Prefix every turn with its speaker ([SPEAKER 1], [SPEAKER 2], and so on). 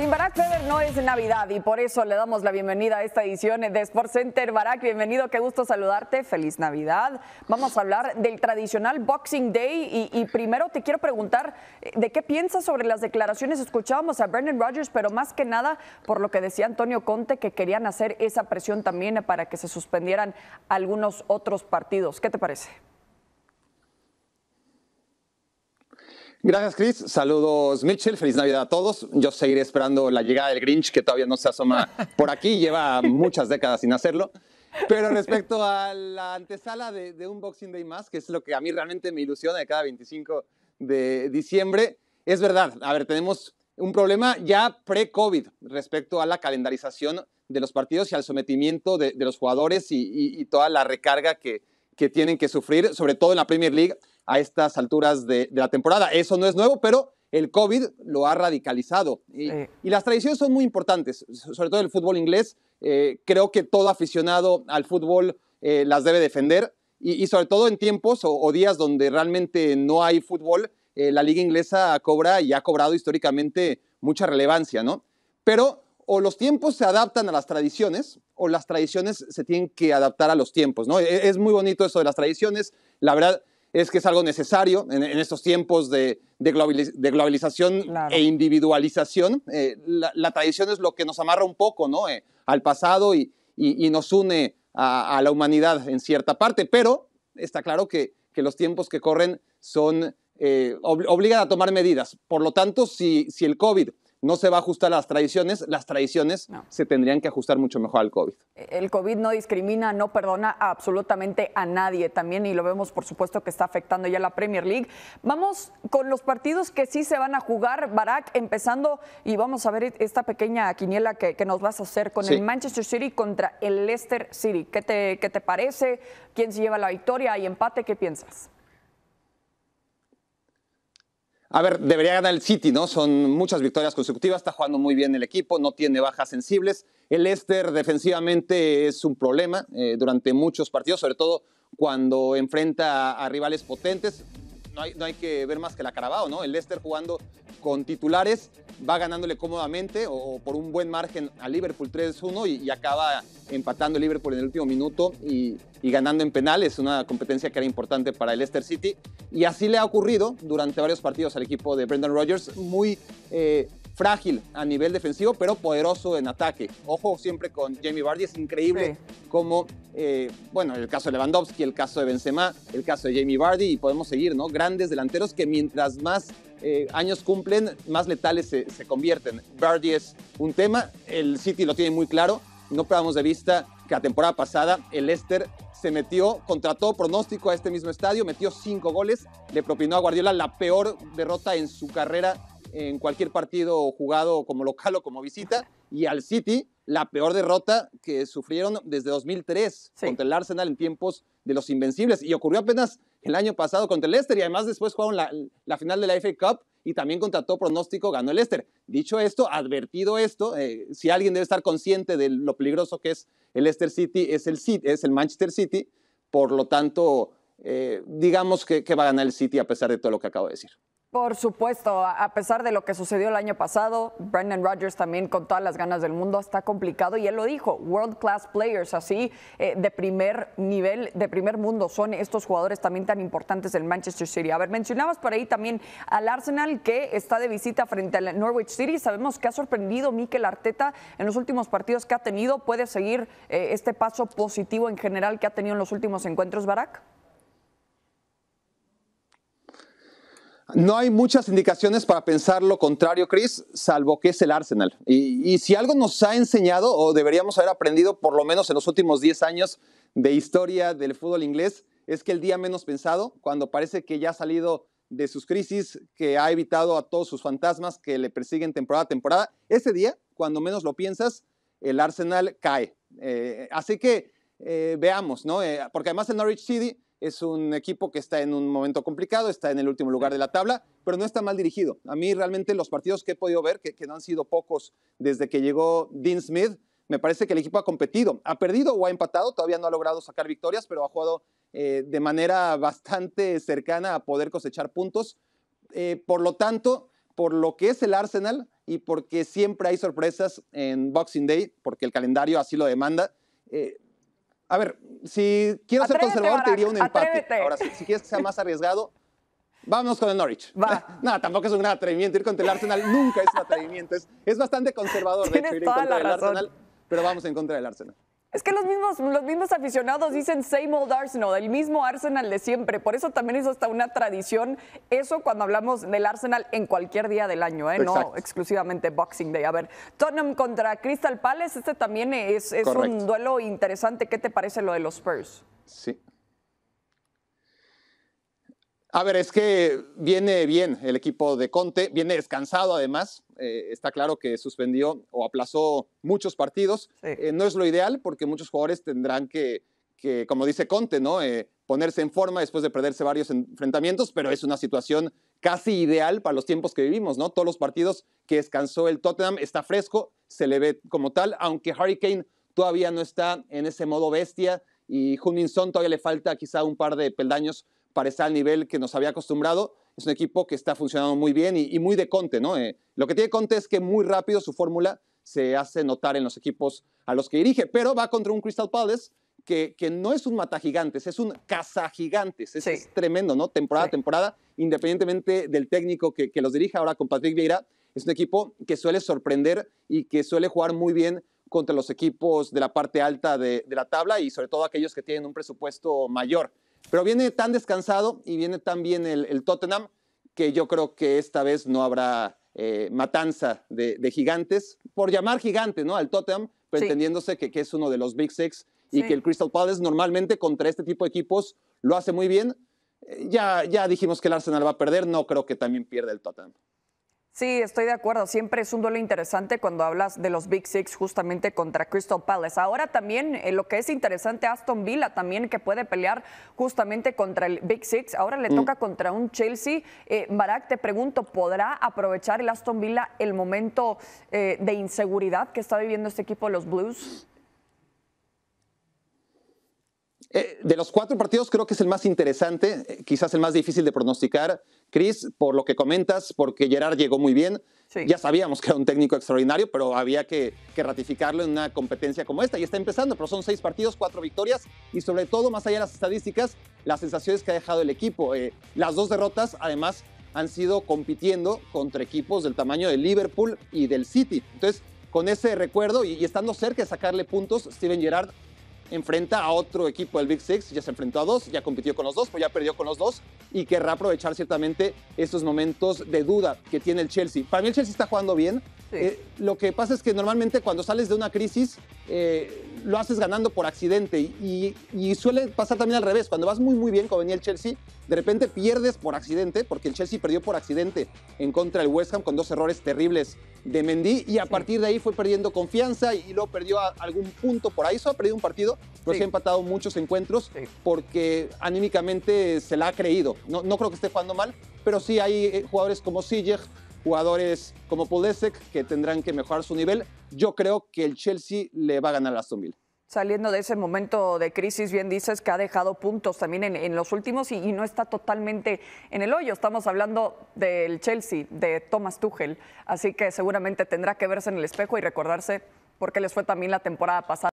[SPEAKER 1] Sin Barack Feber no es Navidad y por eso le damos la bienvenida a esta edición de Sports Center. Barack, bienvenido, qué gusto saludarte, feliz Navidad. Vamos a hablar del tradicional Boxing Day y, y primero te quiero preguntar eh, de qué piensas sobre las declaraciones. Escuchábamos a Brendan Rodgers, pero más que nada por lo que decía Antonio Conte, que querían hacer esa presión también para que se suspendieran algunos otros partidos. ¿Qué te parece?
[SPEAKER 2] Gracias, Chris. Saludos, Mitchell. Feliz Navidad a todos. Yo seguiré esperando la llegada del Grinch, que todavía no se asoma por aquí. Lleva muchas décadas sin hacerlo. Pero respecto a la antesala de, un Boxing Day más, que es lo que a mí realmente me ilusiona de cada 25 de diciembre, es verdad. A ver, tenemos un problema ya pre-COVID respecto a la calendarización de los partidos y al sometimiento de, los jugadores y, y, toda la recarga que, que tienen que sufrir, sobre todo en la Premier League, a estas alturas de, la temporada. Eso no es nuevo, pero el COVID lo ha radicalizado. Y, las tradiciones son muy importantes, sobre todo el fútbol inglés. Eh, creo que todo aficionado al fútbol eh, las debe defender y, sobre todo en tiempos o, días donde realmente no hay fútbol, eh, la liga inglesa cobra y ha cobrado históricamente mucha relevancia, ¿no? Pero o los tiempos se adaptan a las tradiciones o las tradiciones se tienen que adaptar a los tiempos, ¿no? Es, es muy bonito eso de las tradiciones. La verdad, es que es algo necesario en, estos tiempos de, de, globalización e individualización. Eh, la, tradición es lo que nos amarra un poco ¿no? Eh, al pasado y, y, nos une a, la humanidad en cierta parte, pero está claro que, los tiempos que corren son, eh, obligan a tomar medidas. Por lo tanto, si, si el COVID no se va a ajustar a las tradiciones, las tradiciones se tendrían que ajustar mucho mejor al COVID.
[SPEAKER 1] El COVID no discrimina, no perdona absolutamente a nadie también y lo vemos por supuesto que está afectando ya la Premier League. Vamos con los partidos que sí se van a jugar, Barak, empezando y vamos a ver e-, esta pequeña quiniela que, nos vas a hacer con el Manchester City contra el Leicester City. ¿Qué te, qué te parece? ¿Quién se lleva la victoria? y empate? ¿Qué piensas?
[SPEAKER 2] A ver, debería ganar el City, ¿no? Son muchas victorias consecutivas, está jugando muy bien el equipo, no tiene bajas sensibles. El Leicester defensivamente es un problema eh, durante muchos partidos, sobre todo cuando enfrenta a rivales potentes no hay, que ver más que la Carabao, ¿no? El Leicester jugando con titulares va ganándole cómodamente o, por un buen margen a Liverpool 3-1 y, acaba empatando el Liverpool en el último minuto y, ganando en penales, una competencia que era importante para el Leicester City. Y así le ha ocurrido durante varios partidos al equipo de Brendan Rodgers, muy eh, frágil a nivel defensivo, pero poderoso en ataque. Ojo siempre con Jamie Vardy, es increíble como, eh, bueno, el caso de Lewandowski, el caso de Benzema, el caso de Jamie Vardy, y podemos seguir, ¿no? Grandes delanteros que mientras más eh, años cumplen, más letales se, convierten. Vardy es un tema, el City lo tiene muy claro, no perdamos de vista que la temporada pasada el Leicester se metió contrató pronóstico a este mismo estadio, metió cinco goles, le propinó a Guardiola la peor derrota en su carrera en cualquier partido jugado como local o como visita, y al City la peor derrota que sufrieron desde 2003 contra el Arsenal en tiempos de los Invencibles. Y ocurrió apenas el año pasado contra el Leicester y además después jugaron la, final de la FA Cup y también contra todo pronóstico ganó el Leicester. Dicho esto, advertido esto, eh, si alguien debe estar consciente de lo peligroso que es el Leicester City, es el, es el Manchester City. Por lo tanto, eh, digamos que va a ganar el City a pesar de todo lo que acabo de decir.
[SPEAKER 1] Por supuesto, a pesar de lo que sucedió el año pasado, Brendan Rodgers también con todas las ganas del mundo está complicado y él lo dijo, world class players, así eh, de primer nivel, de primer mundo son estos jugadores también tan importantes del Manchester City. A ver, mencionabas por ahí también al Arsenal que está de visita frente al Norwich City. Sabemos que ha sorprendido Mikel Arteta en los últimos partidos que ha tenido. ¿Puede seguir eh, este paso positivo en general que ha tenido en los últimos encuentros, Barack?
[SPEAKER 2] No hay muchas indicaciones para pensar lo contrario, Chris, salvo que es el Arsenal. Y, si algo nos ha enseñado o deberíamos haber aprendido, por lo menos en los últimos 10 años de historia del fútbol inglés, es que el día menos pensado, cuando parece que ya ha salido de sus crisis, que ha evitado a todos sus fantasmas que le persiguen temporada a temporada, ese día, cuando menos lo piensas, el Arsenal cae. Eh, así que eh, veamos, ¿no? Eh, porque además el Norwich City es un equipo que está en un momento complicado, está en el último lugar de la tabla, pero no está mal dirigido. A mí realmente los partidos que he podido ver, que, no han sido pocos desde que llegó Dean Smith, me parece que el equipo ha competido. Ha perdido o ha empatado, todavía no ha logrado sacar victorias, pero ha jugado eh, de manera bastante cercana a poder cosechar puntos. Eh, por lo tanto, por lo que es el Arsenal y porque siempre hay sorpresas en Boxing Day, porque el calendario así lo demanda. Eh, a ver, si quiero ser conservador, te diría un empate. Ahora, si, quieres que sea más arriesgado, vamos con el Norwich. no, tampoco es un gran atrevimiento. Ir contra el Arsenal nunca es un atrevimiento. Es, bastante conservador, de hecho, ir contra el Arsenal. Pero vamos en contra del Arsenal. Es que los mismos, los mismos aficionados
[SPEAKER 1] dicen same old Arsenal, el mismo Arsenal de siempre. Por eso también es hasta una tradición eso cuando hablamos del Arsenal en cualquier día del año, ¿eh? no exclusivamente Boxing Day. A ver, Tottenham contra Crystal Palace, este también es, es un duelo interesante. ¿Qué te parece lo de los Spurs?
[SPEAKER 2] Sí, a ver, es que viene bien el equipo de Conte, viene descansado además. Eh, está claro que suspendió o aplazó muchos partidos. Eh, no es lo ideal porque muchos jugadores tendrán que, como dice Conte, ¿no? Eh, ponerse en forma después de perderse varios enfrentamientos, pero es una situación casi ideal para los tiempos que vivimos, ¿no? Todos los partidos que descansó el Tottenham está fresco, se le ve como tal, aunque Hurricane todavía no está en ese modo bestia y Son todavía le falta quizá un par de peldaños para estar al nivel que nos había acostumbrado. Es un equipo que está funcionando muy bien y, muy de Conte, ¿no? Eh, lo que tiene Conte es que muy rápido su fórmula se hace notar en los equipos a los que dirige, pero va contra un Crystal Palace que, no es un mata gigantes, es un cazagigantes. gigantes, es tremendo, ¿no? Temporada a temporada, independientemente del técnico que, los dirige ahora con Patrick Vieira, es un equipo que suele sorprender y que suele jugar muy bien contra los equipos de la parte alta de, la tabla y sobre todo aquellos que tienen un presupuesto mayor. Pero viene tan descansado y viene tan bien el, Tottenham que yo creo que esta vez no habrá eh, matanza de, gigantes, por llamar gigante ¿no? al Tottenham, pretendiéndose que, es uno de los Big Six y que el Crystal Palace normalmente contra este tipo de equipos lo hace muy bien. Eh, ya, ya dijimos que el Arsenal va a perder, no creo que también pierda el Tottenham.
[SPEAKER 1] Sí, estoy de acuerdo. Siempre es un duelo interesante cuando hablas de los Big Six justamente contra Crystal Palace. Ahora también eh, lo que es interesante, Aston Villa también que puede pelear justamente contra el Big Six. Ahora le mm. toca contra un Chelsea. barack eh, Barak, te pregunto, ¿podrá aprovechar el Aston Villa el momento eh, de inseguridad que está viviendo este equipo de los Blues?
[SPEAKER 2] Eh, de los cuatro partidos creo que es el más interesante, eh, quizás el más difícil de pronosticar, Chris, por lo que comentas, porque Gerard llegó muy bien. Ya sabíamos que era un técnico extraordinario, pero había que, ratificarlo en una competencia como esta. Y está empezando, pero son seis partidos, cuatro victorias y sobre todo, más allá de las estadísticas, las sensaciones que ha dejado el equipo. Eh, las dos derrotas, además, han sido compitiendo contra equipos del tamaño de Liverpool y del City. Entonces, con ese recuerdo y estando cerca de sacarle puntos, Steven Gerard enfrenta a otro equipo del Big Six, ya se enfrentó a dos, ya compitió con los dos, pues ya perdió con los dos y querrá aprovechar ciertamente estos momentos de duda que tiene el Chelsea. Para mí el Chelsea está jugando bien, eh, lo que pasa es que normalmente cuando sales de una crisis eh, lo haces ganando por accidente y, suele pasar también al revés. Cuando vas muy muy bien, como venía el Chelsea, de repente pierdes por accidente, porque el Chelsea perdió por accidente en contra del West Ham con dos errores terribles de Mendy y a partir de ahí fue perdiendo confianza y, luego perdió a, algún punto por ahí. Solo ha perdido un partido, pero se ha empatado muchos encuentros porque anímicamente se la ha creído. No, no creo que esté jugando mal, pero sí hay eh, jugadores como Sillech, jugadores como Pulisic que tendrán que mejorar su nivel. Yo creo que el Chelsea le va a ganar a Aston Villa.
[SPEAKER 1] Saliendo de ese momento de crisis, bien dices que ha dejado puntos también en, los últimos y, no está totalmente en el hoyo. Estamos hablando del Chelsea, de Thomas Tuchel, así que seguramente tendrá que verse en el espejo y recordarse por qué les fue también la temporada pasada.